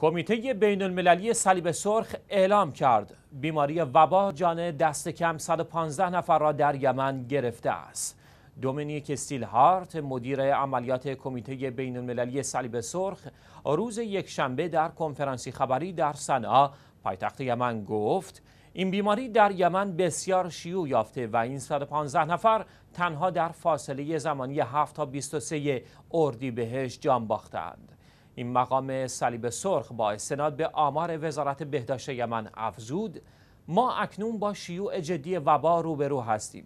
کمیته بین المللی صلیب سرخ اعلام کرد بیماری وبا جان دست کم 115 نفر را در یمن گرفته است. دومینیک هارت مدیر عملیات کمیته بین المللی صلیب سرخ روز شنبه در کنفرانسی خبری در صنعا پایتخت یمن گفت این بیماری در یمن بسیار شیوع یافته و این 115 نفر تنها در فاصله زمانی 7 تا 23 اردیبهشت جان باختند. این مقام صلیب سرخ با استناد به آمار وزارت بهداشت یمن افزود ما اکنون با شیوع جدی وبا روبرو هستیم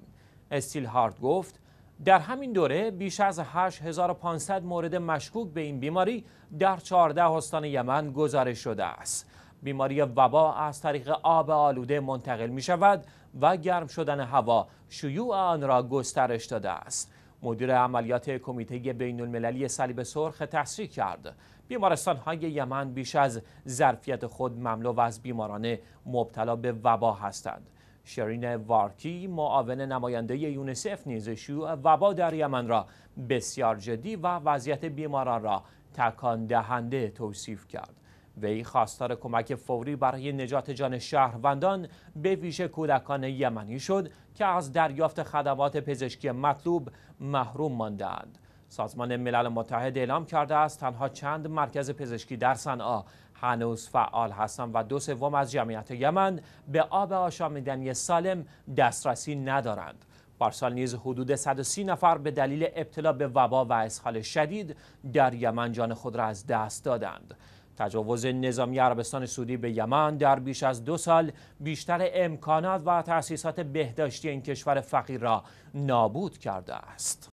استیل هارد گفت در همین دوره بیش از 8500 مورد مشکوک به این بیماری در 14 استان یمن گزارش شده است بیماری وبا از طریق آب آلوده منتقل می شود و گرم شدن هوا شیوع آن را گسترش داده است مدیر عملیات کمیته بین المللی صلیب سرخ تصریح کرد بیمارستان های یمن بیش از ظرفیت خود مملو از بیماران مبتلا به وبا هستند شرین وارکی معاون نماینده یونسف نیز شیوع وبا در یمن را بسیار جدی و وضعیت بیماران را تکان دهنده توصیف کرد وی خواستار کمک فوری برای نجات جان شهروندان به ویژه کودکان یمنی شد که از دریافت خدمات پزشکی مطلوب محروم ماندند. سازمان ملل متحد اعلام کرده است تنها چند مرکز پزشکی در صنعا هنوز فعال هستند و دو سوم از جمعیت یمن به آب آشامیدنی سالم دسترسی ندارند. پارسال نیز حدود 130 نفر به دلیل ابتلا به وبا و اسهال شدید در یمن جان خود را از دست دادند. تجاوز نظامی عربستان سعودی به یمن در بیش از دو سال بیشتر امکانات و تأسیسات بهداشتی این کشور فقیر را نابود کرده است.